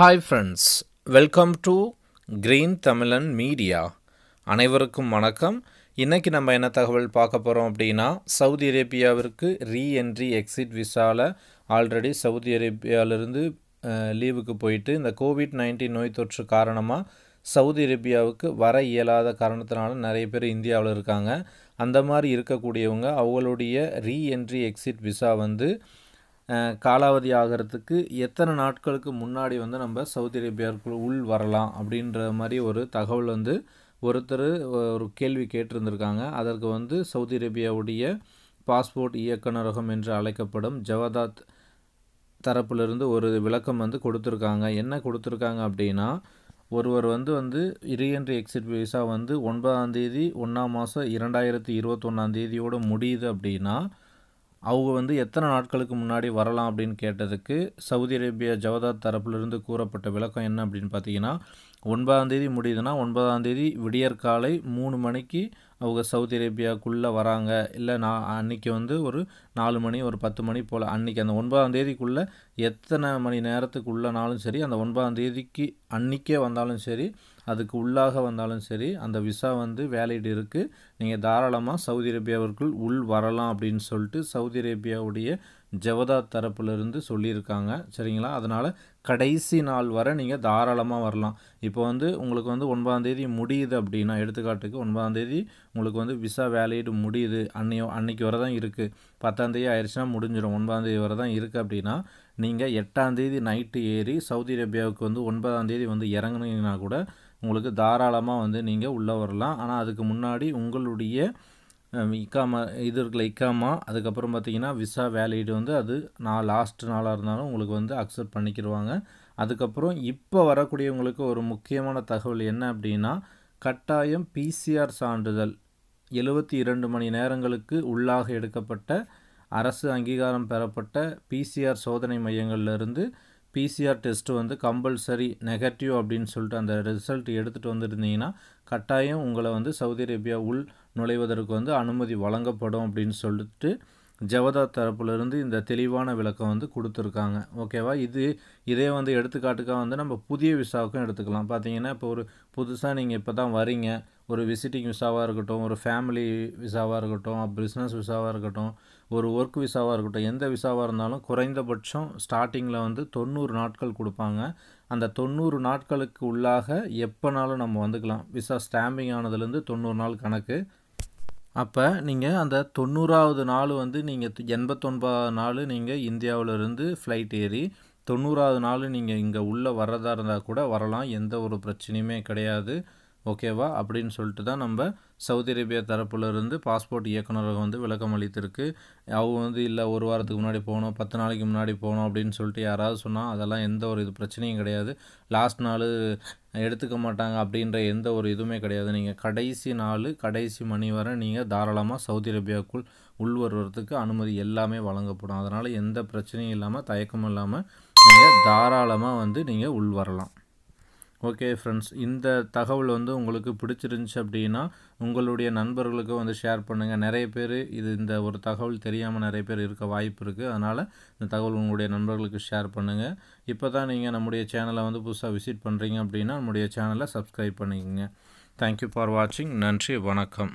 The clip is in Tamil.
hi friends welcome to green Tamilan media அனைவருக்கும் வணக்கம் இன்றைக்கி நம்ம என்ன தகவல் பார்க்க போகிறோம் அப்படின்னா சவுதி அரேபியாவிற்கு ரீஎன்ட்ரி எக்ஸிட் விசாவில் ஆல்ரெடி சவுதி அரேபியாவிலிருந்து லீவுக்கு போயிட்டு இந்த கோவிட் நைன்டீன் நோய் தொற்று காரணமாக சவுதி அரேபியாவுக்கு வர இயலாத காரணத்தினால நிறைய பேர் இந்தியாவில் இருக்காங்க அந்த மாதிரி இருக்கக்கூடியவங்க அவங்களுடைய ரீஎன்ட்ரி எக்ஸிட் விசா வந்து காலாவதி ஆகிறதுக்கு எத்தனை நாட்களுக்கு முன்னாடி வந்து நம்ம சவுதி அரேபியாவுக்குள்ள உள் வரலாம் அப்படின்ற மாதிரி ஒரு தகவல் வந்து ஒருத்தர் ஒரு கேள்வி கேட்டிருந்திருக்காங்க அதற்கு வந்து சவுதி அரேபியாவுடைய பாஸ்போர்ட் இயக்குநரகம் என்று அழைக்கப்படும் ஜவதாத் தரப்பிலிருந்து ஒரு விளக்கம் வந்து கொடுத்துருக்காங்க என்ன கொடுத்துருக்காங்க அப்படின்னா ஒருவர் வந்து வந்து இரியன்றி எக்ஸிட் விசா வந்து ஒன்பதாம் தேதி ஒன்றாம் மாதம் இரண்டாயிரத்தி இருபத்தொன்னாம் தேதியோடு முடியுது அப்படின்னா அவங்க வந்து எத்தனை நாட்களுக்கு முன்னாடி வரலாம் அப்படின்னு கேட்டதுக்கு சவுதி அரேபியா ஜவதாத் தரப்பிலிருந்து கூறப்பட்ட விளக்கம் என்ன அப்படின்னு பார்த்தீங்கன்னா ஒன்பதாம் தேதி முடியுதுன்னா ஒன்பதாந்தேதி விடியற்காலை மூணு மணிக்கு அவங்க சவுதி அரேபியாவுக்குள்ளே வராங்க இல்லை நான் அன்றைக்கி வந்து ஒரு நாலு மணி ஒரு பத்து மணி போல் அன்றைக்கி அந்த ஒன்பதாம் தேதிக்குள்ளே எத்தனை மணி நேரத்துக்குள்ளனாலும் சரி அந்த ஒன்பதாம் தேதிக்கு அன்றைக்கே வந்தாலும் சரி அதுக்கு உள்ளாக வந்தாலும் சரி அந்த விசா வந்து வேலிட் இருக்குது நீங்கள் தாராளமாக சவுதி அரேபியாவிற்குள் உள் வரலாம் அப்படின்னு சொல்லிட்டு சவுதி அரேபியாவுடைய ஜெவதா தரப்புலேருந்து சொல்லியிருக்காங்க சரிங்களா அதனால் கடைசி நாள் வரை நீங்கள் தாராளமாக வரலாம் இப்போ வந்து உங்களுக்கு வந்து ஒன்பதாந்தேதி முடியுது அப்படின்னா எடுத்துக்காட்டுக்கு ஒன்பதாந்தேதி உங்களுக்கு வந்து விசா வேலையீடு முடியுது அன்னையோ அன்னைக்கு வர தான் இருக்குது பத்தாந்தேதி ஆயிடுச்சுன்னா முடிஞ்சிடும் ஒன்பதாந்தேதி வரை தான் இருக்குது அப்படின்னா நீங்கள் எட்டாந்தேதி நைட்டு ஏறி சவுதி அரேபியாவுக்கு வந்து ஒன்பதாந்தேதி வந்து இறங்குனீங்கன்னா கூட உங்களுக்கு தாராளமாக வந்து நீங்கள் உள்ளே வரலாம் ஆனால் அதுக்கு முன்னாடி உங்களுடைய இக்காமா இது இருக்குல்ல இக்காமா அதுக்கப்புறம் பார்த்தீங்கன்னா விசா வேலிடு வந்து அது நான் லாஸ்ட் நாளாக இருந்தாலும் உங்களுக்கு வந்து அக்செப்ட் பண்ணிக்கிடுவாங்க அதுக்கப்புறம் இப்போ வரக்கூடியவங்களுக்கு ஒரு முக்கியமான தகவல் என்ன அப்படின்னா கட்டாயம் பிசிஆர் சான்றிதழ் எழுபத்தி இரண்டு மணி நேரங்களுக்கு உள்ளாக எடுக்கப்பட்ட அரசு அங்கீகாரம் பெறப்பட்ட பிசிஆர் சோதனை மையங்கள்லேருந்து பிசிஆர் டெஸ்ட்டு வந்து கம்பல்சரி நெகட்டிவ் அப்படின்னு சொல்லிட்டு அந்த ரிசல்ட் எடுத்துகிட்டு வந்துருந்தீங்கன்னா கட்டாயம் உங்களை வந்து சவுதி அரேபியா உள் நுழைவதற்கு வந்து அனுமதி வழங்கப்படும் அப்படின்னு சொல்லிட்டு ஜவதா தரப்புலேருந்து இந்த தெளிவான விளக்கம் வந்து கொடுத்துருக்காங்க ஓகேவா இது இதே வந்து எடுத்துக்காட்டுக்காக வந்து நம்ம புதிய விசாவுக்கும் எடுத்துக்கலாம் பார்த்தீங்கன்னா இப்போ ஒரு புதுசாக நீங்கள் இப்போ தான் வரீங்க ஒரு விசிட்டிங் விசாவாக இருக்கட்டும் ஒரு ஃபேமிலி விசாவாக இருக்கட்டும் பிஸ்னஸ் விசாவாக இருக்கட்டும் ஒரு ஒர்க் விசாவாக இருக்கட்டும் எந்த விசாவாக இருந்தாலும் குறைந்தபட்சம் ஸ்டார்டிங்கில் வந்து தொண்ணூறு நாட்கள் கொடுப்பாங்க அந்த தொண்ணூறு நாட்களுக்கு உள்ளாக எப்போனாலும் நம்ம வந்துக்கலாம் விசா ஸ்டாம்பிங் ஆனதுலேருந்து தொண்ணூறு நாள் கணக்கு அப்போ நீங்கள் அந்த தொண்ணூறாவது நாள் வந்து நீங்கள் எண்பத்தொன்பதாவது நாள் நீங்கள் இந்தியாவிலேருந்து ஃப்ளைட் ஏறி தொண்ணூறாவது நாள் நீங்கள் இங்கே உள்ளே வர்றதா இருந்தால் கூட வரலாம் எந்த ஒரு பிரச்சனையுமே கிடையாது ஓகேவா அப்படின்னு சொல்லிட்டு தான் நம்ம சவுதி அரேபியா தரப்புலேருந்து பாஸ்போர்ட் இயக்குநரகம் வந்து விளக்கம் அளித்திருக்கு அவங்க வந்து இல்லை ஒரு வாரத்துக்கு முன்னாடி போகணும் பத்து நாளைக்கு முன்னாடி போகணும் அப்படின்னு சொல்லிட்டு யாராவது சொன்னால் அதெல்லாம் எந்த ஒரு இது பிரச்சனையும் கிடையாது லாஸ்ட் நாள் எடுத்துக்க மாட்டாங்க அப்படின்ற எந்த ஒரு இதுவுமே கிடையாது நீங்கள் கடைசி நாள் கடைசி மணி வரை நீங்கள் தாராளமாக சவுதி அரேபியாவுக்குள் உள்வருவதுக்கு அனுமதி எல்லாமே வழங்கப்படும் அதனால் எந்த பிரச்சனையும் இல்லாமல் தயக்கமும் இல்லாமல் நீங்கள் தாராளமாக வந்து நீங்கள் உள்வரலாம் ஓகே ஃப்ரெண்ட்ஸ் இந்த தகவல் வந்து உங்களுக்கு பிடிச்சிருந்துச்சு அப்படின்னா உங்களுடைய நண்பர்களுக்கு வந்து ஷேர் பண்ணுங்கள் நிறைய பேர் இது இந்த ஒரு தகவல் தெரியாமல் நிறைய பேர் இருக்க வாய்ப்பு இருக்குது அதனால் இந்த தகவல் உங்களுடைய நண்பர்களுக்கு ஷேர் பண்ணுங்கள் இப்போ தான் நீங்கள் நம்முடைய சேனலை வந்து புதுசாக விசிட் பண்ணுறீங்க அப்படின்னா நம்முடைய சேனலை சப்ஸ்கிரைப் பண்ணிக்கோங்க தேங்க்யூ ஃபார் வாட்சிங் நன்றி வணக்கம்